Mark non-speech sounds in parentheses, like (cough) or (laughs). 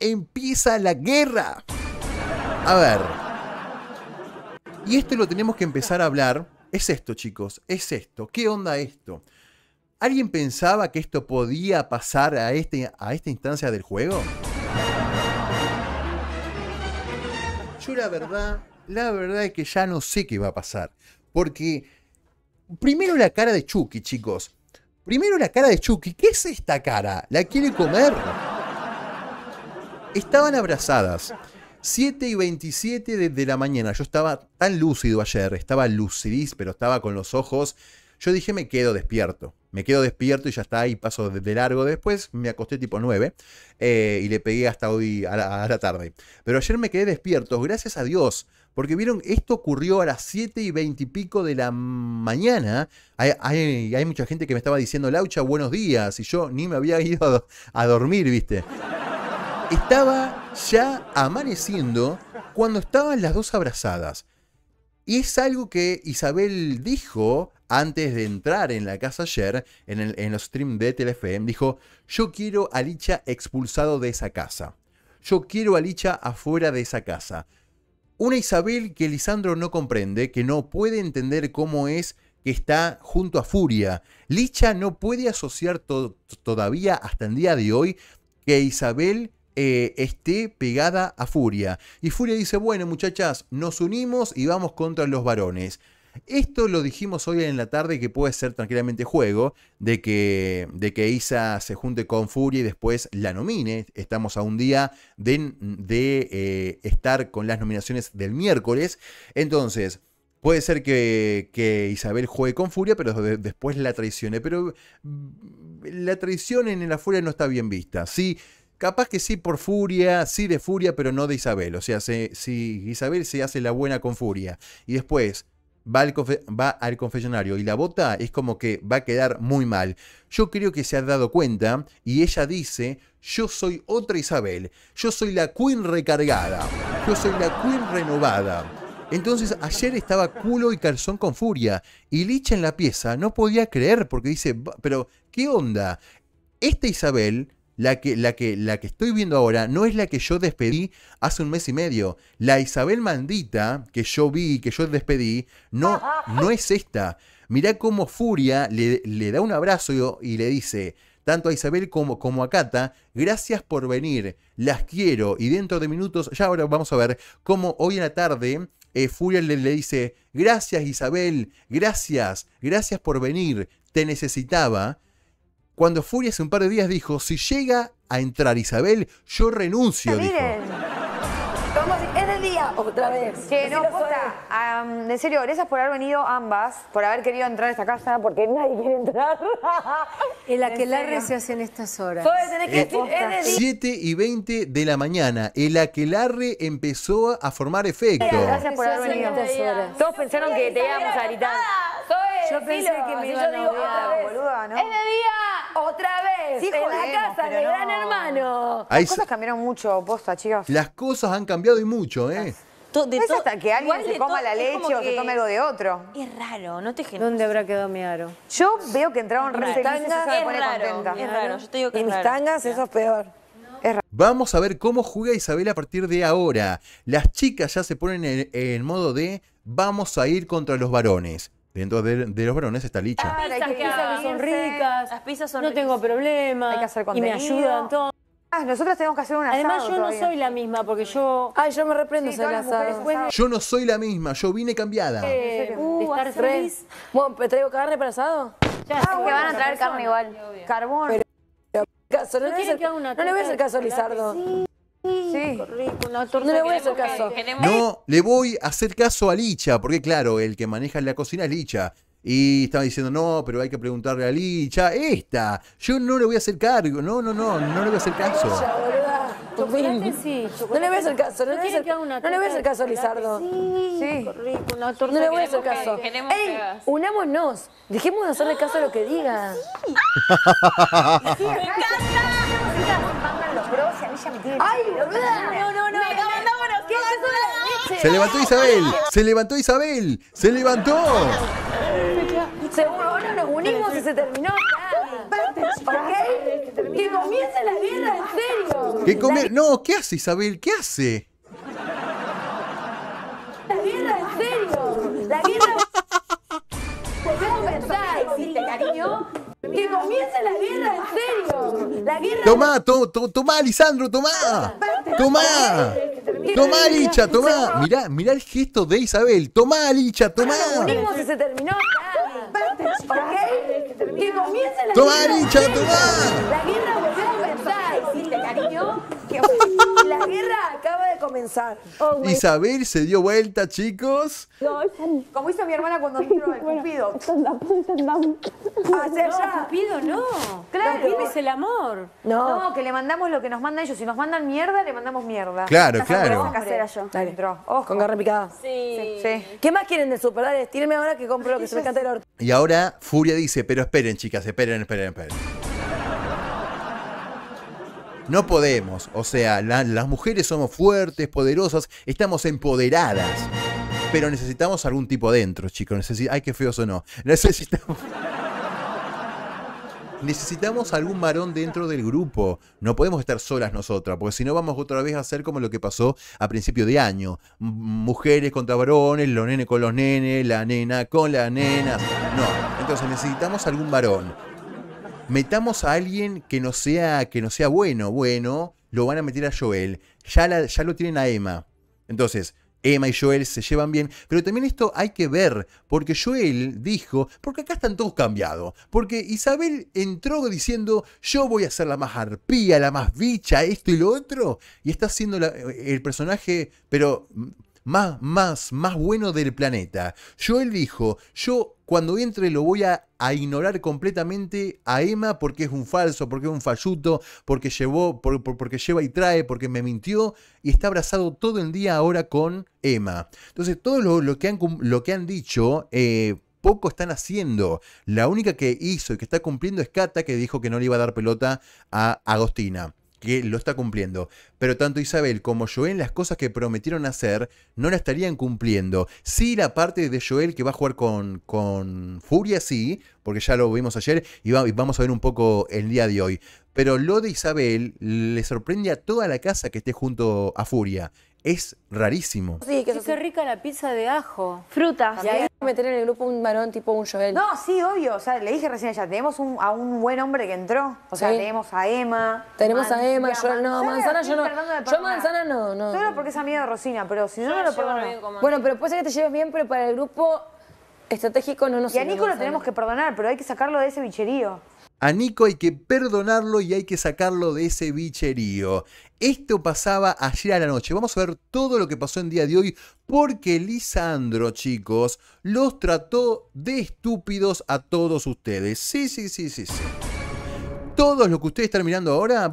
empieza la guerra. A ver. Y esto lo tenemos que empezar a hablar. Es esto, chicos. Es esto. ¿Qué onda esto? ¿Alguien pensaba que esto podía pasar a, este, a esta instancia del juego? Yo la verdad, la verdad es que ya no sé qué va a pasar. Porque primero la cara de Chucky, chicos. Primero la cara de Chucky. ¿Qué es esta cara? ¿La quiere comer? Estaban abrazadas. 7 y 27 de, la mañana. Yo estaba tan lúcido ayer, estaba lucidís, pero estaba con los ojos. Yo dije, me quedo despierto. Me quedo despierto y ya está ahí, paso de, largo después. Me acosté tipo 9 eh, y le pegué hasta hoy a la, tarde. Pero ayer me quedé despierto, gracias a Dios. Porque vieron, esto ocurrió a las 7 y 20 y pico de la mañana. Hay, mucha gente que me estaba diciendo, Laucha, buenos días. Y yo ni me había (laughs) ido a dormir, viste. Estaba ya amaneciendo cuando estaban las dos abrazadas. Y es algo que Isabel dijo antes de entrar en la casa ayer, en, el, en los streams de Telefem, dijo, yo quiero a Licha expulsado de esa casa. Yo quiero a Licha afuera de esa casa. Una Isabel que Lisandro no comprende, que no puede entender cómo es que está junto a Furia. Licha no puede asociar todavía hasta el día de hoy que Isabel eh, esté pegada a Furia. Y Furia dice, bueno muchachas, nos unimos y vamos contra los varones. Esto lo dijimos hoy en la tarde que puede ser tranquilamente juego, de que, de que Isa se junte con Furia y después la nomine. Estamos a un día de, eh, estar con las nominaciones del miércoles. Entonces, Puede ser que, Isabel juegue con furia, pero después la traicione. Pero mm, la traición en la furia no está bien vista. Sí, Capaz que sí por furia, sí de furia, pero no de Isabel. O sea, si, Isabel se hace la buena con furia y después va al, va al confesionario y la bota, es como que va a quedar muy mal. Yo creo que se ha dado cuenta y ella dice, yo soy otra Isabel, yo soy la queen recargada, yo soy la queen renovada. Entonces ayer estaba culo y calzón con furia y Licha en la pieza no podía creer porque dice, pero ¿qué onda? Esta Isabel la que, la, que, la que estoy viendo ahora no es la que yo despedí hace un mes y medio. La Isabel maldita, que yo vi, que yo despedí, no, no es esta. Mirá cómo Furia le, da un abrazo y, le dice, tanto a Isabel como, como, a Cata, gracias por venir, las quiero. Y dentro de minutos, ya ahora vamos a ver cómo hoy en la tarde eh, Furia le, le, dice, gracias Isabel, gracias, gracias por venir, te necesitaba cuando Furia hace un par de días dijo, si llega a entrar Isabel, yo renuncio. Miren. es de día otra vez. Que no, posta. en serio, gracias por haber venido ambas, por haber querido entrar a esta casa, porque nadie quiere entrar. El aquelarre se hace en estas horas. Todo tenés que eh, decir, día. 7 y 20 de la mañana. El aquelarre empezó a formar efecto. Gracias por haber venido. Todos pensaron que te íbamos a gritar. yo pensé que me iban a odiar, boluda, ¿no? ¡Es de día! otra vez en la casa del gran hermano. Las cosas cambiaron mucho, posta, chicas. Las cosas han cambiado y mucho, ¿eh? de hasta que alguien se coma la leche o se tome algo de otro. Es raro, no te generas. ¿Dónde habrá quedado mi aro? Yo veo que entraron re felices, eso me pone contenta. Es raro, yo te digo que y raro. mis tangas, eso es peor. Vamos a ver cómo juega Isabel a partir de ahora. Las chicas ya se ponen en, en, modo de vamos a ir contra los varones. Dentro de, de los varones está Licha. Ah, las pizzas, que, pizzas que son ricas. Las pizzas son ricas No tengo problema. Hay que hacer contenido. Y me ayudan todos. Ah, nosotros tenemos que hacer una Además, yo no soy la misma, porque yo... Ay, yo me reprendo sí, asado. Yo no soy la misma, yo vine cambiada. Eh, uh, ¿traigo carne para asado? Ya, ah, que van a traer carne igual. Carbón. Pero, no, le voy a hacer caso a Lizardo no le voy a hacer caso. No le voy a hacer caso a Licha, porque claro, el que maneja la cocina es Licha. Y estaba diciendo, no, pero hay que preguntarle a Licha, esta, yo no le voy a hacer cargo, no, no, no, no le voy a hacer caso. No le voy a hacer caso, no, le voy a hacer, caso a Lizardo. Sí, no le voy a hacer caso. Ey, unámonos, dejemos de hacerle caso a lo que diga. (laughs) ¡Me ¡Ay, No, no, no. que Se levantó Isabel. Se levantó Isabel. Se levantó. Seguro, nos unimos y se terminó. ¿Qué Que comience la guerra, en serio. ¿Qué comer. No, ¿qué hace Isabel? ¿Qué hace? La guerra, en serio. La guerra. Podemos pensar, existe, cariño. Que comience la guerra, en serio. La guerra. Tomá, tomá, Lisandro, tomá. Tomá. Tomá, Licha, tomá. Mirá, mirá el gesto de Isabel. Tomá, Licha, tomá. Unimos y se terminó. Que comience la guerra. Tomá, Licha, tomá. Oh Isabel se dio vuelta, chicos. No, Como hizo mi hermana cuando entró el bueno, Cupido. no, ah, Cupido no. Claro. Cupido es el amor. No. que le mandamos lo que nos mandan ellos. Si nos mandan mierda, le mandamos mierda. Claro, claro. casera yo. Entró. Con garra picada. Sí. sí. ¿Qué más quieren de super? tírenme ahora que compro lo que se me canta el orto. Y ahora Furia dice, pero esperen, chicas, esperen, esperen, esperen. No podemos. O sea, las mujeres somos fuertes, poderosas, estamos empoderadas. Pero necesitamos algún tipo dentro, chicos. Ay, qué feo no. Necesitamos. Necesitamos algún varón dentro del grupo. No podemos estar solas nosotras, porque si no vamos otra vez a hacer como lo que pasó a principio de año. mujeres contra varones, los nenes con los nenes, la nena con la nena. No, entonces necesitamos algún varón metamos a alguien que no sea, que no sea bueno, bueno, lo van a meter a Joel. Ya, ya lo tienen a Emma. Entonces, Emma y Joel se llevan bien, pero también esto hay que ver, porque Joel dijo, porque acá están todos cambiados, porque Isabel entró diciendo, yo voy a ser la más arpía, la más bicha, esto y lo otro, y está siendo el personaje, pero más, más, más bueno del planeta. Joel dijo, yo cuando entre lo voy a, ignorar completamente a Emma porque es un falso, porque es un falluto, porque, llevó, porque lleva y trae, porque me mintió y está abrazado todo el día ahora con Emma. Entonces, todo lo, que, han, lo que han dicho... Eh, poco están haciendo. La única que hizo y que está cumpliendo es Cata, que dijo que no le iba a dar pelota a Agostina que lo está cumpliendo. Pero tanto Isabel como Joel las cosas que prometieron hacer no la estarían cumpliendo. Sí, la parte de Joel que va a jugar con, con Furia, sí, porque ya lo vimos ayer y, y vamos a ver un poco el día de hoy. Pero lo de Isabel le sorprende a toda la casa que esté junto a Furia. Es rarísimo. Sí, que rica la pizza de ajo. Frutas. Y ahí meter en el grupo un varón tipo un Joel. No, sí, obvio. O sea, le dije recién ya tenemos a un buen hombre que entró. O sea, tenemos a Emma. Tenemos a Emma, Yo No, manzana, yo no. Yo manzana no, no. Solo porque es amiga de Rosina, pero si no, no lo perdono. Bueno, pero puede ser que te lleves bien, pero para el grupo estratégico no nos Y a Nico lo tenemos que perdonar, pero hay que sacarlo de ese bicherío. A Nico hay que perdonarlo y hay que sacarlo de ese bicherío. Esto pasaba ayer a la noche. Vamos a ver todo lo que pasó en día de hoy porque Lisandro, chicos, los trató de estúpidos a todos ustedes. Sí, sí, sí, sí, sí. Todos lo que ustedes están mirando ahora...